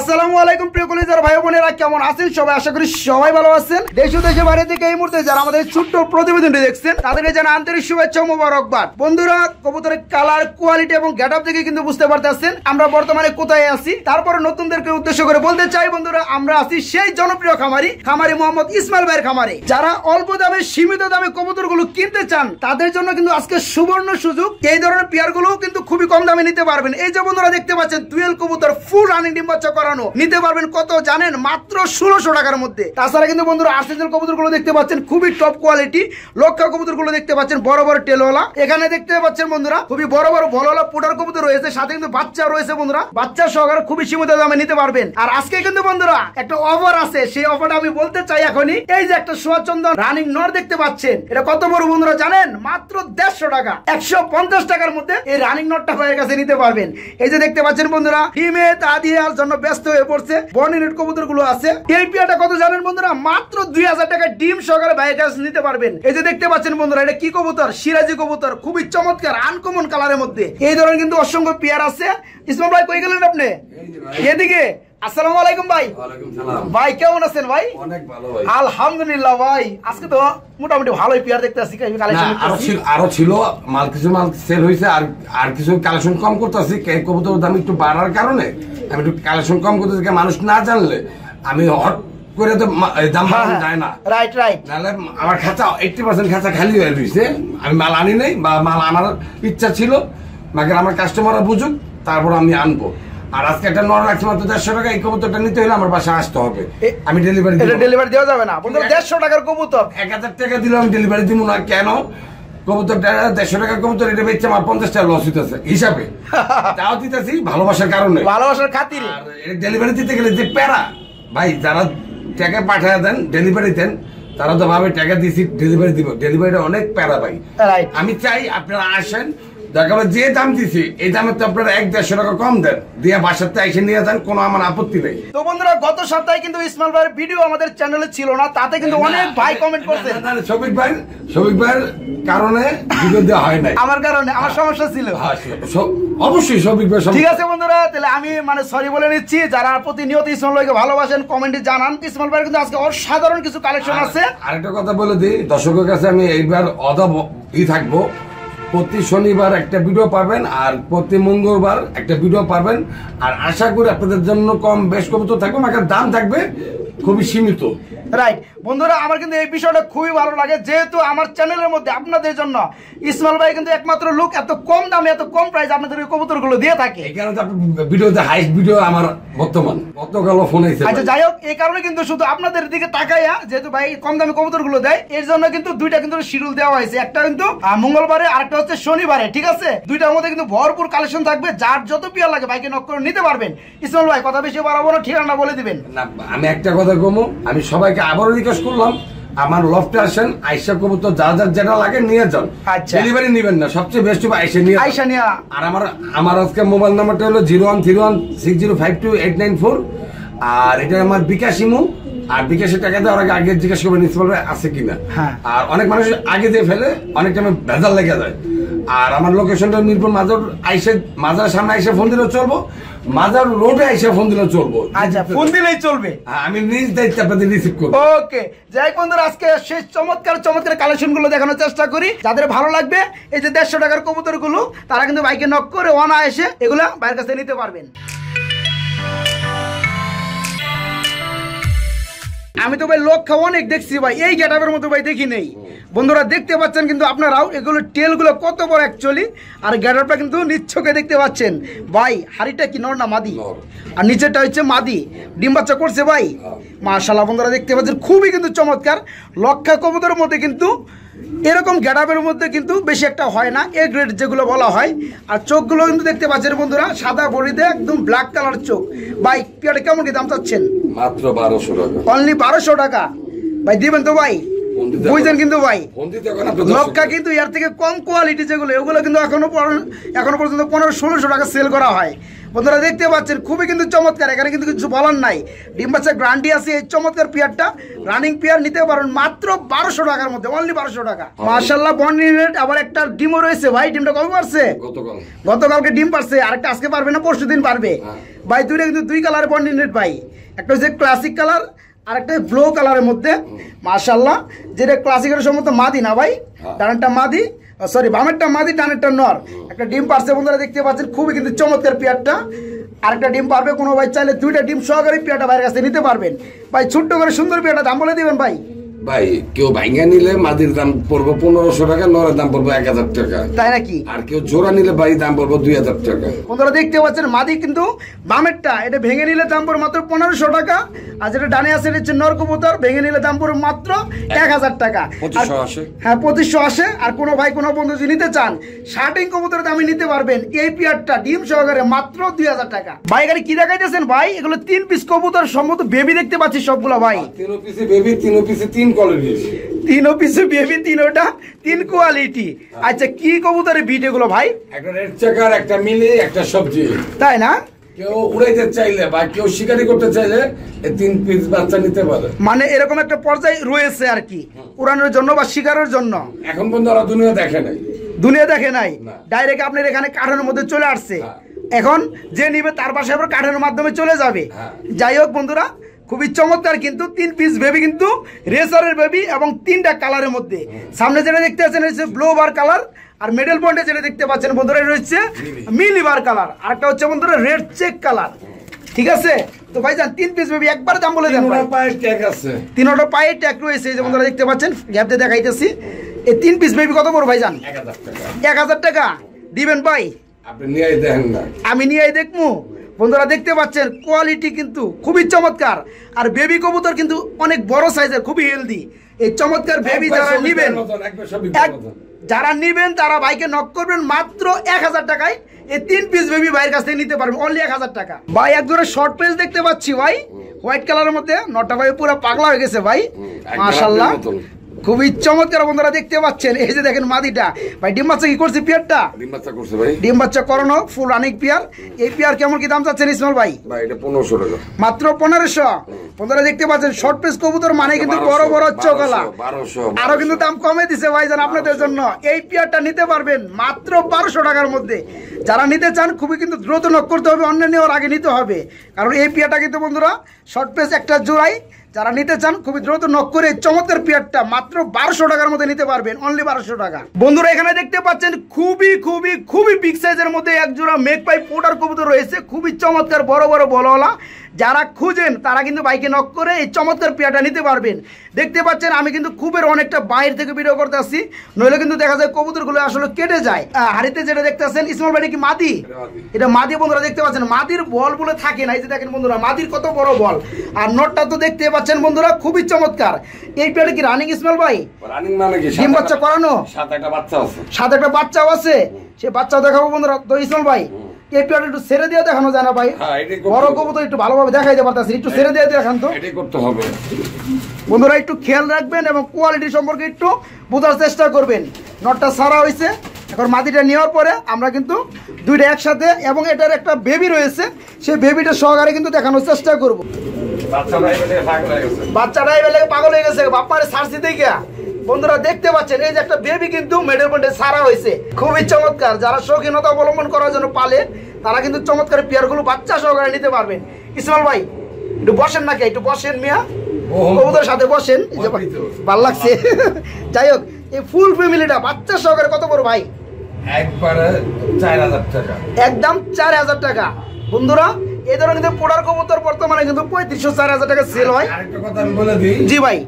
আসসালামু আলাইকুম প্রিয় ভাই বোনেরা কেমন আছেন সবাই আশা করি সবাই ভালো আছেন দেশ দেশে বাইরে থেকে এই মুহূর্তে যারা আমাদের ছোট্ট প্রতিবেদনটি দেখছেন তাদেরকে আন্তরিক শুভেচ্ছা বন্ধুরা কবুতরের কালার কোয়ালিটি এবং গেট আপ থেকে কিন্তু বুঝতে পারতেছেন আমরা বর্তমানে কোথায় আছি তারপর নতুনদেরকে উদ্দেশ্য করে বলতে চাই বন্ধুরা আমরা আছি সেই জনপ্রিয় খামারি খামারি মোহাম্মদ ইসমাইল ভাইয়ের খামারে যারা অল্প দামে সীমিত দামে গুলো কিনতে চান তাদের জন্য কিন্তু আজকে সুবর্ণ সুযোগ এই ধরনের গুলো কিন্তু খুবই কম দামে নিতে পারবেন এই যে বন্ধুরা দেখতে পাচ্ছেন দুয়েল কবুতর ফুল রানিং ডিম বাচ্চা করা জোড়ানো নিতে পারবেন কত জানেন মাত্র ষোলোশো টাকার মধ্যে তাছাড়া কিন্তু বন্ধুরা কবুতর গুলো দেখতে পাচ্ছেন খুবই টপ কোয়ালিটি কবুতর গুলো দেখতে পাচ্ছেন বড় বড় টেলওয়ালা এখানে দেখতে পাচ্ছেন বন্ধুরা খুবই বড় বড় ভলোলা পোটার কবুতর রয়েছে সাথে কিন্তু বাচ্চা রয়েছে বন্ধুরা বাচ্চা সহকারে খুবই সীমিত দামে নিতে পারবেন আর আজকে কিন্তু বন্ধুরা একটা অফার আছে সেই অফারটা আমি বলতে চাই এখনই এই যে একটা সোয়াচন্দন রানিং নর দেখতে পাচ্ছেন এটা কত বড় বন্ধুরা জানেন মাত্র দেড়শো টাকা একশো পঞ্চাশ টাকার মধ্যে এই রানিং নরটা হয়ে গেছে নিতে পারবেন এই যে দেখতে পাচ্ছেন বন্ধুরা ফিমে তা দিয়ে জন্য বেশ ব্যস্ত হয়ে পড়ছে বর্ণিরেট কবুতর গুলো আছে এই পেয়াটা কত জানেন বন্ধুরা মাত্র দুই হাজার টাকা ডিম সহকারে ভাইয়ের কাছে নিতে পারবেন এই যে দেখতে পাচ্ছেন বন্ধুরা এটা কি কবুতর সিরাজি কবুতর খুবই চমৎকার আনকমন কালারের মধ্যে এই ধরনের কিন্তু অসংখ্য পেয়ার আছে ইসলাম ভাই কই গেলেন আপনি এদিকে আসসালামু আলাইকুম ভাই ভাই কেমন আছেন ভাই ভাই আজকে তো মোটামুটি ভালোই পেয়ার ছিল মাল কিছু মাল সেল হয়েছে আর আর কিছু কালেকশন কম করতেছি দাম একটু বাড়ার কারণে আমি একটু কালেকশন কম করতেছি মানুষ না জানলে আমি হট করে তো দাম যায় না রাইট রাইট নাহলে আমার খাঁচা এইটি পার্সেন্ট খাঁচা খালি হয়ে রয়েছে আমি মাল আনি নাই বা মাল আনার ইচ্ছা ছিল মাকে আমার কাস্টমাররা বুঝুক তারপর আমি আনবো আর আজকে একটা নর রাখছি মাত্র দেড়শো টাকা এই কবুতরটা নিতে হলে আমার বাসায় আসতে হবে আমি ডেলিভারি এটা ডেলিভারি দেওয়া যাবে না দেড়শো টাকার কবুতর এক হাজার টাকা দিলে আমি ডেলিভারি দিব না কেন তাও দিতেছি ভালোবাসার ভালোবাসার ডেলিভারি দিতে গেলে যে প্যারা ভাই যারা টাকা পাঠায় দেন ডেলিভারি দেন তারা তো ভাবে টাকা দিছি ডেলিভারি অনেক প্যারা ভাই আমি চাই আপনারা আসেন দেখাবো যে দাম দিছি এই দামে তো আপনারা এক দেড়শো টাকা কম দেন দিয়ে বাসাতে এসে নিয়ে যান কোনো আমার আপত্তি নেই তো বন্ধুরা গত সপ্তাহে কিন্তু ইসমাল ভাইয়ের ভিডিও আমাদের চ্যানেলে ছিল না তাতে কিন্তু অনেক ভাই কমেন্ট করছে সবিক ভাই সবিক ভাইয়ের কারণে ভিডিও দেওয়া হয় নাই আমার কারণে আমার সমস্যা ছিল হ্যাঁ, অবশ্যই সবিক ভাই ঠিক আছে বন্ধুরা তাহলে আমি মানে সরি বলে নিচ্ছি যারা প্রতিনিয়ত ইসমাল ভাইকে ভালোবাসেন কমেন্টে জানান ইসমাল ভাইয়ের কিন্তু আজকে অসাধারণ কিছু কালেকশন আছে আরেকটা কথা বলে দিই দর্শকের কাছে আমি এইবার অদাব ই থাকবো প্রতি শনিবার একটা ভিডিও পাবেন আর প্রতি মঙ্গলবার একটা ভিডিও পাবেন আর আশা করি আপনাদের জন্য কম বেশ কম তো থাকবে মাখার দাম থাকবে খুবই সীমিত রাইট বন্ধুরা আমার কিন্তু এই বিষয়টা খুবই ভালো লাগে যেহেতু আমার চ্যানেলের মধ্যে আপনাদের জন্য ইসমাল ভাই কিন্তু একমাত্র লুক এত কম দামে এত কম প্রাইস আপনাদের কবুতরগুলো দিয়ে থাকে ভিডিওতে ভিডিও আমার বর্তমান আচ্ছা, শিডিউল হ্যাঁ, দেওয়া হয়েছে একটা কিন্তু মঙ্গলবারে হচ্ছে শনিবারে ঠিক আছে দুইটার মধ্যে কিন্তু ভরপুর কালেকশন থাকবে যার যত পিয়ার লাগে ভাইকে নক করে নিতে পারবেন ইসমাল ভাই কথা বেশি বাড়াবো ঠিকানা বলে দিবেন আমি একটা কথা কমো আমি সবাইকে আপনাকে আবারও রিকোয়েস্ট করলাম আমার লফটে আসেন আইসা কবুতর যা যা যেটা লাগে নিয়ে যান ডেলিভারি আচ্ছা। নেবেন না সবচেয়ে বেস্ট হবে আইসা নিয়ে আইসা নিয়ে আর আমার আমার আজকে মোবাইল নাম্বারটা হলো zero one three one six zero five two eight nine four আর এটা আমার বিকাশ ইমো আর বিকাশে টাকা দেওয়ার আগে আগে জিজ্ঞাসা করে নিতে আছে কিনা হ্যাঁ। আর অনেক মানুষ আগে দিয়ে ফেলে অনেক টাইমে ভেজাল লেগে যায় আর আমার লোকেশনটা মিরপুর মাজার আইসে মাজার সামনে আইসে ফোন দিলে চলবো মাজার রোডে আইসে ফোন দিলে চলবো আচ্ছা ফোন দিলেই চলবে হ্যাঁ, আমি নিজ দায়িত্ব আপনাদের রিসিভ করব ওকে যাই বন্ধুরা আজকে শেষ চমৎকার চমৎকার কালেকশন গুলো দেখানোর চেষ্টা করি যাদের ভালো লাগবে এই যে দেড়শো টাকার কবুতর গুলো তারা কিন্তু বাইকে নক করে অনা এসে এগুলো বাইরের কাছে নিতে পারবেন আমি তো ভাই লোক অনেক দেখছি ভাই এই গেটাপের মতো ভাই দেখি নেই বন্ধুরা দেখতে পাচ্ছেন কিন্তু আপনারাও এগুলো টেলগুলো কত বড় অ্যাকচুয়ালি আর গেটারটা কিন্তু নিচ্ছকে দেখতে পাচ্ছেন ভাই হাড়িটা কি নর না মাদি আর নিচেরটা হচ্ছে মাদি ডিম বাচ্চা করছে ভাই হ্যাঁ। মাশাল্লাহ বন্ধুরা দেখতে পাচ্ছেন খুবই কিন্তু চমৎকার লক্ষ্য কবুতরের মধ্যে কিন্তু এরকম গ্যাডাপের মধ্যে কিন্তু বেশি একটা হয় না এ গ্রেড যেগুলো বলা হয় আর চোখগুলো কিন্তু দেখতে পাচ্ছেন বন্ধুরা সাদা বড়িতে একদম ব্ল্যাক কালার চোখ ভাই পেয়ারে কেমন কি দাম চাচ্ছেন মাত্র বারোশো টাকা অনলি বারোশো টাকা ভাই দিবেন তো ভাই বুঝছেন কিন্তু ভাই লক্ষা কিন্তু এর থেকে কম কোয়ালিটি যেগুলো ওগুলো কিন্তু এখনো এখনো পর্যন্ত পনেরো ষোলোশো টাকা সেল করা হয় বন্ধুরা দেখতে পাচ্ছেন খুবই কিন্তু চমৎকার এখানে কিন্তু কিছু বলার নাই ডিম গ্রান্ডি গ্রান্টি আছে এই চমৎকার পেয়ারটা রানিং পেয়ার নিতে পারেন মাত্র বারোশো টাকার মধ্যে অনলি বারোশো টাকা আচ্ছা। মার্শাল্লাহ বন্ডি রেট আবার একটা ডিমও রয়েছে ভাই ডিমটা কবে পারছে গতকালকে ডিম পারছে আরেকটা আজকে পারবে না পরশু দিন পারবে হ্যাঁ। ভাই দুইটা কিন্তু দুই কালার বন্ডি রেট ভাই একটা হচ্ছে ক্লাসিক কালার আরেকটা ব্লু কালারের মধ্যে মার্শাল্লাহ যেটা ক্লাসিকের সম্ভবত মাদি না ভাই হ্যাঁ। ডানটা মাদি সরি বামেরটা মাদি টানেরটা নর একটা ডিম পারছে বন্ধুরা দেখতে পাচ্ছেন খুবই কিন্তু চমৎকার পেয়ারটা আর একটা ডিম পারবে কোনো ভাই চাইলে দুইটা ডিম সহকারে পেয়ারটা বাইরের কাছে নিতে পারবেন ভাই ছোট্ট করে সুন্দর পেয়ারটা দাম বলে দেবেন ভাই ভাই কেউ ভাইঙ্গা নিলে মাদির দাম পড়বো পনেরোশো টাকা নরের দাম পড়বো এক হাজার টাকা তাই নাকি আর কেউ জোড়া নিলে দাম পড়বো দুই হাজার টাকা দেখতে পাচ্ছেন মাদি কিন্তু এটা ভেঙে নিলে দাম মাত্র পনেরোশো টাকা আর যেটা ডানে আছে হচ্ছে নরকবুতর ভেঙে নিলে দাম পড়বে মাত্র এক হাজার টাকা পঁচিশশো আসে হ্যাঁ পঁচিশশো আসে আর কোনো ভাই কোনো বন্ধু যদি নিতে চান শার্টিং কবুতরের দামে নিতে পারবেন এই পিয়ারটা ডিম সহকারে মাত্র দুই হাজার টাকা ভাই গাড়ি কি দেখাইতেছেন ভাই এগুলো তিন পিস কবুতর সম্ভবত বেবি দেখতে পাচ্ছি সবগুলো ভাই তিন পিসে বেবি তিন পিসে তিন তিন পিসে তিন কোয়ালিটি হ্যাঁ। আচ্ছা কি কবুতরের বিট এগুলো ভাই একটা রেড চেকার একটা মিলি একটা সবজি তাই না মানে এরকম একটা পর্যায় রয়েছে আর কি হ্যাঁ। উড়ানোর জন্য বা শিকারের জন্য এখন পর্যন্ত ওরা দুনিয়া দেখে নাই দুনিয়া দেখে নাই ডাইরেক্ট আপনার এখানে কাঠানোর মধ্যে চলে আসছে হ্যাঁ। এখন যে নিবে তার পাশে আবার মাধ্যমে চলে যাবে যাই হোক বন্ধুরা খুবই চমৎকার কিন্তু তিন পিস বেবি কিন্তু রেসারের বেবি এবং তিনটা কালারের মধ্যে সামনে যেটা দেখতে পাচ্ছেন হচ্ছে ব্লু বার কালার আর মেডেল পয়েন্টে যেটা দেখতে পাচ্ছেন বন্ধুরা রয়েছে বার কালার আর একটা হচ্ছে বন্ধুরা রেড চেক কালার ঠিক আছে তো ভাই যান তিন পিস বেবি একবার দাম বলে দেন তিনোটা পায়ে ট্যাগ রয়েছে যে বন্ধুরা দেখতে পাচ্ছেন গ্যাপতে দেখাইতেছি এই তিন পিস বেবি কত বড় ভাই যান এক হাজার টাকা দিবেন ভাই আপনি দেখেন না আমি নিয়ে দেখবো বন্ধুরা দেখতে পাচ্ছেন কোয়ালিটি কিন্তু খুবই চমৎকার আর বেবি কবুতর কিন্তু অনেক বড় সাইজের খুবই হেলদি এই চমৎকার বেবি যারা নেবেন যারা নেবেন তারা ভাইকে নক করবেন মাত্র এক হাজার টাকায় এই তিন পিস বেবি ভাইয়ের কাছ থেকে নিতে পারবেন অনলি এক হাজার টাকা ভাই এক ধরে শর্ট পেজ দেখতে পাচ্ছি ভাই হোয়াইট কালারের মধ্যে নটা ভাই পুরো পাগলা হয়ে গেছে ভাই মাসাল্লাহ খুবই চমৎকার বন্ধুরা দেখতে পাচ্ছেন এই যে দেখেন মাদিটা ভাই ডিম বাচ্চা কি করছে পিয়ারটা ডিম বাচ্চা করছে ভাই ডিম বাচ্চা করানো ফুল রানিক পিয়ার এই পিয়ার কেমন কি দাম চাচ্ছেন ইসমাল ভাই ভাই এটা 1500 টাকা মাত্র 1500 বন্ধুরা দেখতে পাচ্ছেন শর্ট পেস কবুতর মানে কিন্তু বড় বড় চকলা 1200 আরো কিন্তু দাম কমে দিছে ভাইজান আপনাদের জন্য এই পিয়ারটা নিতে পারবেন মাত্র 1200 টাকার মধ্যে যারা নিতে চান খুবই কিন্তু দ্রুত নক করতে হবে অন্য নেওয়ার আগে নিতে হবে কারণ এই পিয়ারটা কিন্তু বন্ধুরা শর্ট পেস একটা জোড়াই যারা নিতে চান খুবই দ্রুত নক করে চমৎকার পিয়ারটা মাত্র বারোশো টাকার মধ্যে নিতে পারবেন অনলি বারোশো টাকা বন্ধুরা এখানে দেখতে পাচ্ছেন খুবই খুবই খুবই বিগ সাইজের মধ্যে একজোড়া মেঘ পাই পোটার কবুতর রয়েছে খুবই চমৎকার বড় বড় বলওয়ালা যারা খুঁজেন তারা কিন্তু বাইকে নক করে এই চমৎকার পেয়াটা নিতে পারবেন দেখতে পাচ্ছেন আমি কিন্তু খুবের অনেকটা বাইরে থেকে ভিডিও করতে আসছি নইলে কিন্তু দেখা যায় কবুতরগুলো আসলে কেটে যায় হাড়িতে যেটা দেখতেছেন ইসমল ভাই কি মাদি এটা মাদি বন্ধুরা দেখতে পাচ্ছেন মাদির বল বলে থাকে না এই যে দেখেন বন্ধুরা মাদির কত বড় বল আর নটটা তো দেখতে পাচ্ছেন বন্ধুরা খুবই চমৎকার এই পেয়াটা কি রানিং ইসমল ভাই রানিং মানে কি বাচ্চা করানো সাত একটা বাচ্চা আছে একটা বাচ্চাও আছে সে বাচ্চা দেখাবো বন্ধুরা তো ইসমল ভাই এই পেয়ারটা একটু ছেড়ে দিয়ে দেখানো যায় না ভাই হ্যাঁ, বড় কবুতর একটু ভালোভাবে দেখাইতে পারতেছি একটু ছেড়ে দিয়ে দেখান তো করতে হবে বন্ধুরা একটু খেয়াল রাখবেন এবং কোয়ালিটি সম্পর্কে একটু বোঝার চেষ্টা করবেন নটটা সারা হয়েছে এখন মাটিটা নেওয়ার পরে আমরা কিন্তু দুইটা একসাথে এবং এটার একটা বেবি রয়েছে সেই বেবিটা সহকারে কিন্তু দেখানোর চেষ্টা করবো বাচ্চাটা পাগল হয়ে গেছে বাপ্পারে সার্সি দেখিয়া বন্ধুরা দেখতে পাচ্ছেন এই যে একটা বেবি কিন্তু মেডেল পয়েন্টে সারা হয়েছে খুবই চমৎকার যারা শৌখিনতা অবলম্বন করার জন্য পালে তারা কিন্তু চমৎকার পেয়ারগুলো বাচ্চা সহকারে নিতে পারবেন ইসমাল ভাই একটু বসেন নাকি একটু বসেন মিয়া কবুতর সাথে বসেন ভাল লাগছে যাই হোক এই ফুল ফ্যামিলিটা বাচ্চা সহকারে কত বড় ভাই একদম চার হাজার টাকা বন্ধুরা এ ধরনের পোড়ার কবুতর বর্তমানে কিন্তু পঁয়ত্রিশশো চার হাজার টাকা সেল হয় জি ভাই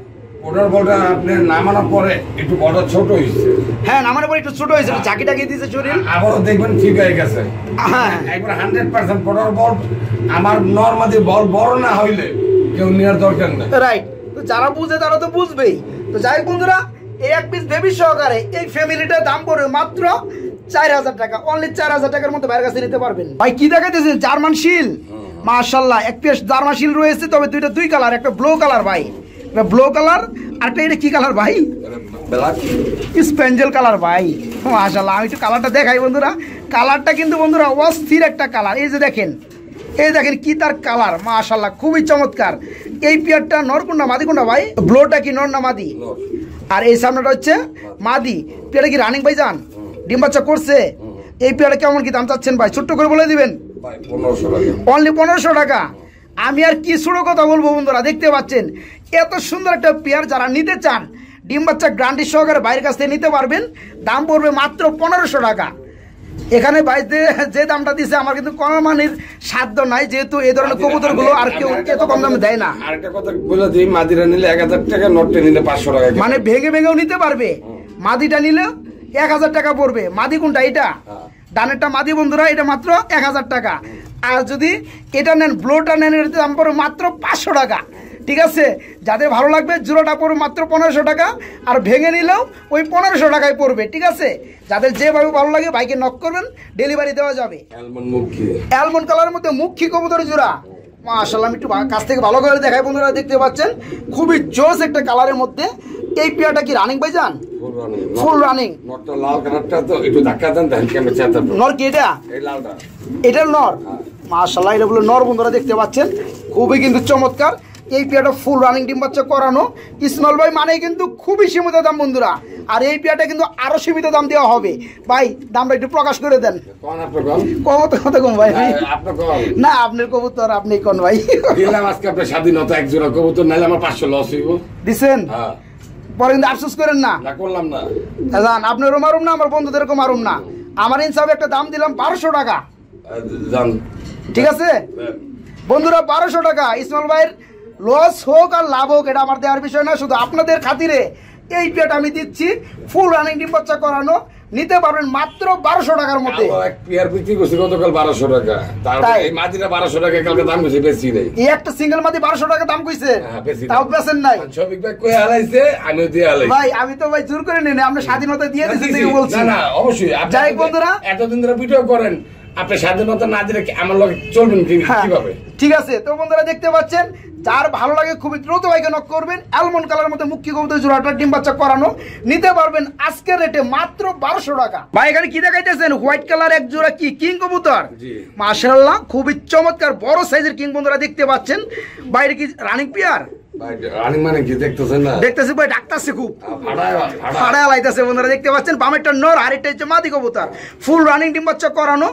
নামানোর পরে একটু ছোট হয়েছে হ্যাঁ নামানোর পরে একটু ছোট হয়েছে চাকি দিয়েছে দেখবেন ঠিক হয়ে গেছে হ্যাঁ আমার নর্মালি বড় না কেউ নেওয়ার দরকার রাইট তো যারা বুঝে তারা তো বুঝবেই তো যাই বন্ধুরা এক পিস দেবী সহকারে এই ফ্যামিলিটার দাম পড়বে মাত্র চার হাজার টাকা অনলি চার হাজার টাকার মতো বাইরের কাছে নিতে পারবেন ভাই কি দেখাইতেছে জার্মান শিল মার্শাল্লাহ এক পিস জার্মান শিল রয়েছে তবে দুইটা দুই কালার একটা ব্লু কালার ভাই এটা ব্লু কালার আরেকটা এটা কি কালার ভাই স্প্যাঞ্জেল কালার ভাই মাশাল্লাহ আমি একটু কালারটা দেখাই বন্ধুরা কালারটা কিন্তু বন্ধুরা অস্থির একটা কালার এই যে দেখেন এই দেখেন কি তার কালার আশাল্লাহ খুবই চমৎকার এই পেয়ারটা নরকুন্ডা মাদি কোনটা ভাই ব্লোটা কি নর না মাদি আর এই সামনেটা হচ্ছে মাদি পেয়ারে কি রানিং ভাই যান ডিম বাচ্চা করছে এই পিয়ারটা কেমন কি দাম চাচ্ছেন ভাই ছোট্ট করে বলে দিবেন অনলি পনেরোশো টাকা আমি আর কি সুড়ো কথা বলবো বন্ধুরা দেখতে পাচ্ছেন এত সুন্দর একটা পেয়ার যারা নিতে চান ডিম বাচ্চা গ্রান্ডি সহকারে বাইরের কাছ থেকে নিতে পারবেন দাম পড়বে মাত্র পনেরোশো টাকা এখানে বাইতে যে দামটা দিছে আমার কিন্তু কমানির সাধ্য নাই যেহেতু এই ধরনের কবুতর গুলো আর কেউ এত কম দামে দেয় না মাদিরা নিলে এক হাজার টাকা নিলে পাঁচশো টাকা মানে ভেঙে ভেঙেও নিতে পারবে মাদিটা নিলে এক হাজার টাকা পড়বে মাদি কোনটা এটা হ্যাঁ। ডানেরটা মাদি বন্ধুরা এটা মাত্র এক হাজার টাকা আর যদি এটা নেন ব্লোটা নেন এটাতে দাম পড়বে মাত্র পাঁচশো টাকা ঠিক আছে যাদের ভালো লাগবে জোড়াটা পড়বে মাত্র পনেরোশো টাকা আর ভেঙে নিলেও ওই পনেরোশো টাকায় পড়বে ঠিক আছে যাদের যেভাবে ভালো লাগে বাইকে নক করবেন ডেলিভারি দেওয়া যাবে অ্যালমন্ড কালারের মধ্যে মুখী কবুতর জোড়া মাশাল্লাহ আমি একটু কাছ থেকে ভালো করে দেখাই বন্ধুরা দেখতে পাচ্ছেন খুবই জোস একটা কালারের মধ্যে এই পেয়ারটা কি রানিং ভাই যান ফুল রানিং নর কি এটা এটা নর হ্যাঁ। এটা এগুলো নর বন্ধুরা দেখতে পাচ্ছেন খুবই কিন্তু চমৎকার এই পেয়াটা ফুল রানিং ডিম বাচ্চা করানো ইসমাল ভাই মানে কিন্তু খুবই সীমিত দাম বন্ধুরা আর এই পেয়াটা কিন্তু আরো সীমিত দাম দেওয়া হবে ভাই দামটা একটু প্রকাশ করে দেন কম ভাই না আপনার কবুতর আপনি কোন ভাই আজকে আপনার স্বাধীনতা একজন কবুতর নাহলে আমার পাঁচশো লস হইব দিচ্ছেন হ্যাঁ। পরে কিন্তু আফসোস করেন না করলাম না আপনারও মারুম না আমার বন্ধুদেরকে মারুম না আমার হিসাবে একটা দাম দিলাম বারোশো টাকা ঠিক আছে হ্যাঁ। বন্ধুরা বারোশো টাকা ইসমাল ভাইয়ের লস হোক আর লাভ হোক এটা আমার দেওয়ার বিষয় না শুধু আপনাদের খাতিরে এই প্লেট আমি দিচ্ছি ফুল রানিং ডিম বাচ্চা করানো নিতে পারবেন মাত্র বারোশো টাকার মধ্যে একটা সিঙ্গেল মাদি বারোশো টাকা দাম কইছে হ্যাঁ, তাও নাই ভাই আমি তো ভাই জোর করে নিন আমরা হ্যাঁ। স্বাধীনতা দিয়ে দিয়েছি বলছি না অবশ্যই যাই বন্ধুরা এতদিন ধরে ভিডিও করেন আপনি স্বাধীনতা না দিলে আমার লোক চলবেন হ্যাঁ, কিভাবে ঠিক আছে তো বন্ধুরা দেখতে পাচ্ছেন যার ভালো লাগে খুবই দ্রুত ভাইকে নক করবেন অ্যালমন্ড কালার মতো কবিতা কবুতর জোড়াটা ডিম বাচ্চা করানো নিতে পারবেন আজকের রেটে মাত্র বারোশো টাকা ভাই এখানে কি দেখাইতেছেন হোয়াইট কালার এক জোড়া কি কিং কবুতর মাসাল্লাহ খুবই চমৎকার বড় সাইজের কিং বন্ধুরা দেখতে পাচ্ছেন বাইরে কি রানিং প্লেয়ার দেখতেছি ভাই বন্ধুরা দেখতে পাচ্ছেন বামেরটা আরেকটা হচ্ছে ফুল রানিং করানো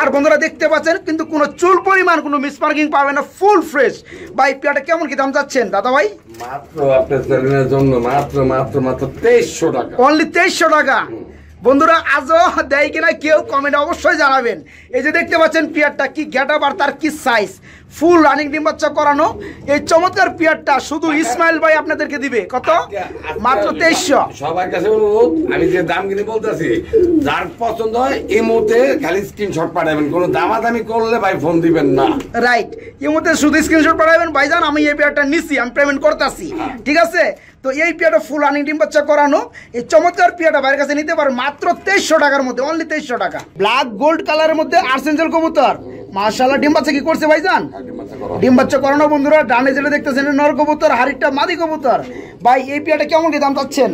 আর বন্ধুরা দেখতে পাচ্ছেন কিন্তু কোনো চুল পরিমাণ কোনো পাবে না ফুল ফ্রেশ ভাই কেমন দাম চাচ্ছেন দাদা ভাই টাকা অনলি তেইশশো টাকা বন্ধুরা আজও দেয় কিনা কেউ কমেন্ট অবশ্যই জানাবেন এই যে দেখতে পাচ্ছেন পিয়ারটা কি গেটা আর তার কি সাইজ ফুল রানিং ডিম বাচ্চা করানো এই চমৎকার পিয়ারটা শুধু ইসমাইল ভাই আপনাদেরকে দিবে কত মাত্র তেইশশো সবার কাছে অনুরোধ আমি যে দাম কিনে বলতেছি যার পছন্দ হয় এই মুহূর্তে খালি স্ক্রিনশট পাঠাবেন কোনো দামাদামি করলে ভাই ফোন দিবেন না রাইট এই মুহূর্তে শুধু স্ক্রিনশট পাঠাবেন যান আমি এই পিয়ারটা নিছি আমি পেমেন্ট করতেছি হ্যাঁ। ঠিক আছে তো এই পিয়াটা ফুল রানিং ডিম বাচ্চা করানো এই চমৎকার পিয়াটা বাইরের কাছে নিতে পারো মাত্র তেইশশো টাকার মধ্যে অনলি তেইশশো টাকা ব্ল্যাক গোল্ড কালারের মধ্যে আর্সেঞ্জেল কবুতর মাশাআল্লাহ ডিম বাচ্চা কি করছে ভাইজান হ্যাঁ, ডিম বাচ্চা করানো বন্ধুরা ডানে জেলে দেখতেছেন নর কবুতর হারিটা মাদি কবুতর ভাই এই পিয়াটা কেমন কি দাম চাচ্ছেন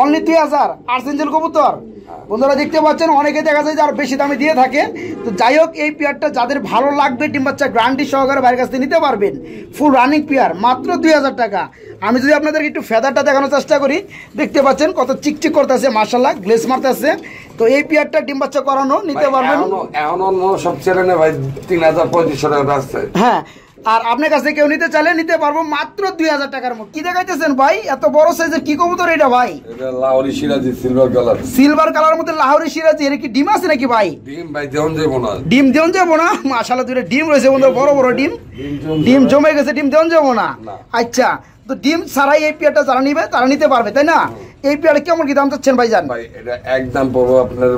অনলি দুই হাজার আর্সেঞ্জেল কবুতর হ্যাঁ। বন্ধুরা দেখতে পাচ্ছেন অনেকে দেখা যায় যে আর বেশি দামে দিয়ে থাকে তো যাই হোক এই পেয়ারটা যাদের ভালো লাগবে ডিম বাচ্চা গ্রান্টি সহকারে বাইরের কাছ থেকে নিতে পারবেন ফুল রানিং পেয়ার মাত্র দুই হাজার টাকা আমি যদি আপনাদেরকে একটু ফেদারটা দেখানোর চেষ্টা করি দেখতে পাচ্ছেন কত চিকচিক করতেছে মার্শাল্লাহ গ্লেস মারতেছে তো এই পিয়ারটা ডিম বাচ্চা করানো নিতে পারবেন এখন সব ভাই তিন হাজার পঁয়ত্রিশশো টাকা আসছে হ্যাঁ আর আপনার কাছে কেউ নিতে চাইলে নিতে পারবো মাত্র দুই হাজার টাকার মতো কি দেখাইতেছেন ভাই এত বড় সাইজের কি কবুতর এটা ভাই Lahori Shirazi silver colour silver colour মধ্যে লাহোরি সিরাজি এর কি ডিম আছে নাকি ভাই ডিম ভাই দেন যাবো না ডিম দেন যাবো না মাশাআল্লাহ দুটো ডিম রয়েছে বন্ধু বড় বড় ডিম ডিম জমে গেছে ডিম দেন যাবো না আচ্ছা তো ডিম ছাড়াই এই পিয়াটা যারা নিবে তারা নিতে পারবে তাই না এই পিয়াটা কেমন কি দাম চাচ্ছেন ভাই জান ভাই এটা একদম পড়বো আপনার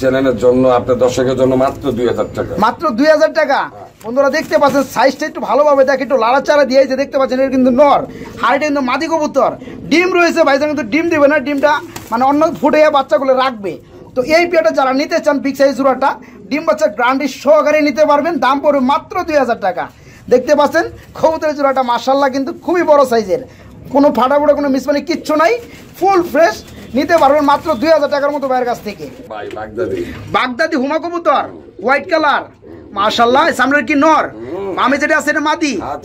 চ্যানেলের জন্য আপনার দর্শকের জন্য মাত্র দুই হাজার টাকা মাত্র দুই হাজার টাকা বন্ধুরা দেখতে পাচ্ছেন সাইজটা একটু ভালোভাবে দেখ একটু লাড়াচাড়া দিয়ে যে দেখতে পাচ্ছেন এটা কিন্তু নর হাড়িটা কিন্তু মাদি কবুতর ডিম রয়েছে ভাইজান কিন্তু ডিম দেবে না ডিমটা মানে অন্য ফুটে বাচ্চাগুলো রাখবে তো এই পিয়াটা যারা নিতে চান বিগ সাইজ জোড়াটা ডিম বাচ্চা গ্রান্ডি সহকারে নিতে পারবেন দাম পড়বে মাত্র দুই হাজার টাকা দেখতে পাচ্ছেন খবুতরের জোড়াটা মার্শাল্লাহ কিন্তু খুবই বড় সাইজের কোনো ফাটাফুটা কোনো মিসমানি কিচ্ছু নাই ফুল ফ্রেশ নিতে পারবেন মাত্র দুই হাজার টাকার মতো ভাইয়ের কাছ থেকে বাগদাদি হুমা কবুতর হোয়াইট কালার মাশাল্লাহ সামনের কি নর আমি যেটা আছে এটা মাদি হ্যাঁ,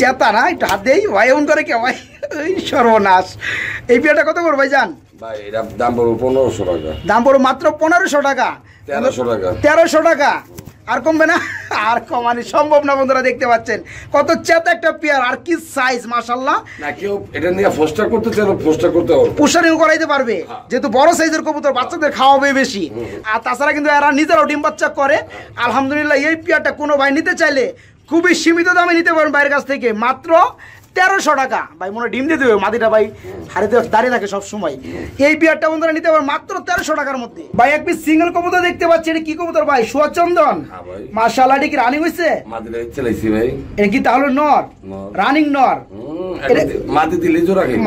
চেতা না একটু হাত দেই ভাই এমন করে কে ভাই সর্বনাশ এই বিয়েটা কত করবো ভাই যান দাম পড়বো পনেরোশো টাকা দাম পড়বো মাত্র পনেরোশো টাকা তেরোশো টাকা তেরোশো টাকা আর কমবে না আর কমানি সম্ভব না বন্ধুরা দেখতে পাচ্ছেন কত চেত একটা পেয়ার আর কি সাইজ মাশাল্লাহ না কেউ এটা নিয়ে ফোস্টার করতে চান ফোস্টার করতে হবে পোষণীয় করাইতে পারবে হ্যাঁ। যেহেতু বড় সাইজের কবুতর বাচ্চাদের খাওয়াবে বেশি আর তাছাড়া কিন্তু এরা নিজেরাও ডিম বাচ্চা করে আলহামদুলিল্লাহ এই পেয়ারটা কোনো ভাই নিতে চাইলে খুবই সীমিত দামে নিতে পারেন বাইরের কাছ থেকে মাত্র তেরোশো টাকা ভাই মনে ডিম দিয়ে দেবে মাদিটা ভাই হারিতে দাঁড়িয়ে থাকে সব সময় এই বিয়ারটা বন্ধুরা নিতে পারবে মাত্র তেরোশো টাকার মধ্যে ভাই এক পিস সিঙ্গেল কবুতর দেখতে পাচ্ছি এটা কি কবুতর ভাই সুয়াচন্দন হ্যাঁ মার্শাল এটা কি রানিং হয়েছে এটা কি তাহলে নর রানিং নর মাদি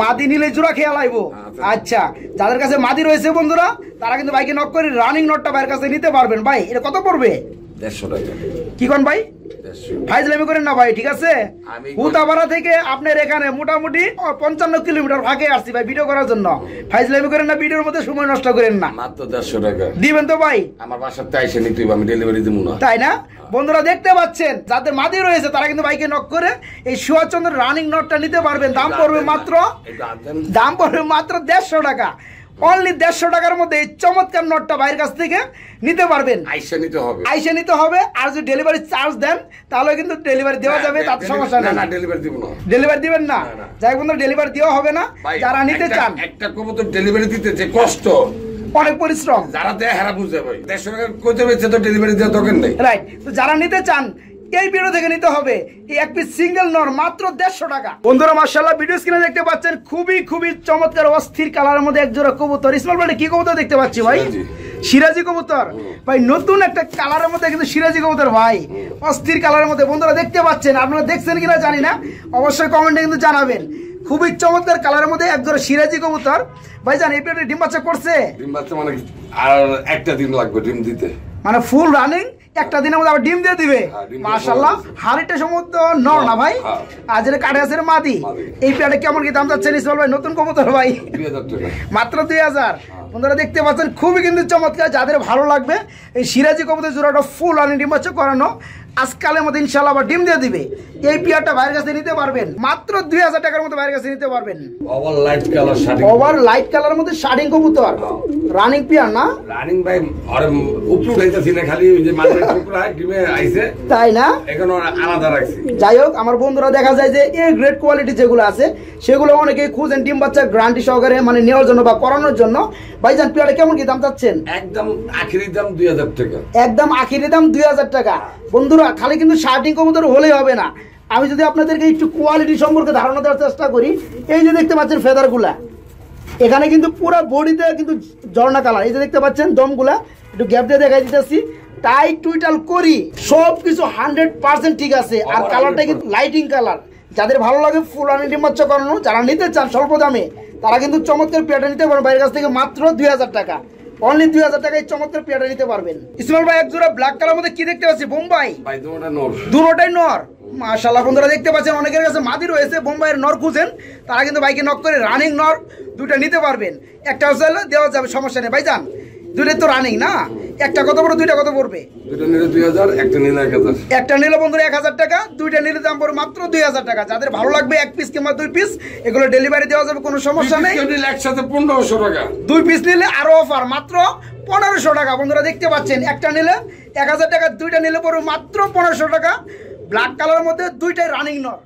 মাদি নিলে জোড়া খেয়ে লাইবো আচ্ছা, আচ্ছা।, আচ্ছা যাদের কাছে মাদি রয়েছে বন্ধুরা তারা কিন্তু ভাইকে নক করে রানিং নটটা ভাইয়ের কাছে নিতে পারবেন ভাই এটা কত পড়বে কি করেন না ভাই ঠিক আছে থেকে আপনার এখানে মোটামুটি পঞ্চান্ন কিলোমিটার ফাঁকে আসছি ভাই ভিডিও করার জন্য করেন না ভিডিওর মধ্যে সময় নষ্ট করেন না মাত্র দিবেন তো ভাই আমার তাই না বন্ধুরা দেখতে পাচ্ছেন যাদের মাদি রয়েছে তারা কিন্তু বাইকে নক করে এই সুভাষচন্দ্র রানিং নটটা নিতে পারবেন দাম পড়বে মাত্র দাম পড়বে মাত্র দেড়শো টাকা অনলি দেড়শো টাকার মধ্যে এই চমৎকার নটটা বাইরের কাছ থেকে নিতে পারবেন আইসা নিতে হবে আইসা নিতে হবে আর যদি ডেলিভারি চার্জ দেন তাহলে কিন্তু ডেলিভারি দেওয়া যাবে তাতে সমস্যা না ডেলিভারি দিব না ডেলিভারি দিবেন না যাই বন্ধু ডেলিভারি দেওয়া হবে না যারা নিতে চান একটা তো ডেলিভারি দিতে যে কষ্ট অনেক পরিশ্রম যারা দেয় হেরা দেড়শো টাকা কইতে তো ডেলিভারি দেওয়ার দরকার নেই রাইট তো যারা নিতে চান এই ভিডিও থেকে নিতে হবে এই এক পিস সিঙ্গেল নর মাত্র দেড়শো টাকা বন্ধুরা মার্শাল্লাহ ভিডিও স্ক্রিনে দেখতে পাচ্ছেন খুবই খুবই চমৎকার অস্থির কালারের মধ্যে এক জোড়া কবুতর ইসমাল ভাই কি কবুতর দেখতে পাচ্ছি ভাই সিরাজি কবুতর ভাই নতুন একটা কালারের মধ্যে কিন্তু সিরাজি কবুতর ভাই অস্থির কালারের মধ্যে বন্ধুরা দেখতে পাচ্ছেন আপনারা দেখছেন কিনা জানি না অবশ্যই কমেন্টে কিন্তু জানাবেন খুবই চমৎকার কালারের মধ্যে এক একজোড়া সিরাজি কবুতর ভাই জান এই পেটে ডিম বাচ্চা করছে ডিম বাচ্চা মানে আর একটা দিন লাগবে ডিম দিতে মানে ফুল রানিং একটা দিনের মধ্যে আবার ডিম দিয়ে দিবে হ্যাঁ, মাশাল্লাহ হাড়িটা সমুদ্র নর না ভাই হ্যাঁ, হ্যাঁ। আর যেটা কাঠে আছে মাদি এই পেয়ারে কেমন কি দাম যাচ্ছে ইসমাল ভাই নতুন কমতর ভাই মাত্র দুই হাজার বন্ধুরা দেখতে পাচ্ছেন খুবই কিন্তু চমৎকার যাদের ভালো লাগবে এই সিরাজি কবুতর জোড়াটা ফুল আনি ডিম হচ্ছে করানো আজকালের মতো ইনশাল আবার ডিম দিয়ে দিবে এই পিয়ারটা বাইরের কাছে নিতে পারবেন মাত্র দুই হাজার টাকার মতো বাইরের কাছে নিতে পারবেন ওভার লাইট কালার শাড়ি ওভার লাইট কালার মধ্যে শাড়িং কবুতর রানিং হ্যাঁ। পিয়ার না রানিং ভাই আরে উপরে উঠাইতাছি না খালি ওই যে মানে টুকরা ডিমে আইছে তাই না এখন আলাদা রাখছি যাই হোক আমার বন্ধুরা দেখা যায় যে এই গ্রেড কোয়ালিটি যেগুলো আছে সেগুলো অনেকে খুঁজেন ডিম বাচ্চা গ্রান্টি সহকারে মানে নেওয়ার জন্য বা করানোর জন্য ভাইজান পিয়ারে কেমন কি দাম চাচ্ছেন একদম আখিরি দাম দুই হাজার টাকা একদম আখিরি দাম দুই হাজার টাকা বন্ধুরা খালি কিন্তু শার্টিং কমোদের হলেই হবে না আমি যদি আপনাদেরকে একটু কোয়ালিটি সম্পর্কে ধারণা দেওয়ার চেষ্টা করি এই যে দেখতে পাচ্ছেন ফেদারগুলা এখানে কিন্তু পুরো বডিতে কিন্তু ঝর্ণা কালার এই যে দেখতে পাচ্ছেন দমগুলা একটু গ্যাপ দিয়ে দেখাই দিতেছি তাই টুইটাল করি সব কিছু হান্ড্রেড পার্সেন্ট ঠিক আছে আর কালারটা কিন্তু লাইটিং কালার যাদের ভালো লাগে ফুল আনিটি মচ্ছ করানো যারা নিতে চান স্বল্প দামে তারা কিন্তু চমৎকার প্যাটার্ন নিতে পারেন বাইরের কাছ থেকে মাত্র দুই টাকা অনলি দুই হাজার টাকায় চমৎকার পেয়াটা নিতে পারবেন ইসমাল ভাই এক জোড়া ব্ল্যাক কালার মধ্যে কি দেখতে পাচ্ছি বোম্বাই দুটোটাই নর মাশাল্লাহ বন্ধুরা দেখতে পাচ্ছেন অনেকের কাছে মাদি রয়েছে বোম্বাইয়ের নর খুঁজেন তারা কিন্তু বাইকে নক করে রানিং নর দুটা নিতে পারবেন একটা হচ্ছে দেওয়া যাবে সমস্যা নেই ভাই যান দুইটাই তো রানিং না একটা কত পড়বে দুইটা কত পড়বে একটা নিলে একটা নিলে বন্ধুরা এক হাজার টাকা দুইটা নিলে দাম পড়বে মাত্র দুই হাজার টাকা যাদের ভালো লাগবে এক পিস কিংবা দুই পিস এগুলো ডেলিভারি দেওয়া যাবে কোনো সমস্যা নেই একসাথে পনেরোশো টাকা দুই পিস নিলে আরো অফার মাত্র পনেরোশো টাকা বন্ধুরা দেখতে পাচ্ছেন একটা নিলে এক হাজার টাকা দুইটা নিলে পড়বে মাত্র পনেরোশো টাকা ব্ল্যাক কালারের মধ্যে দুইটাই রানিং নর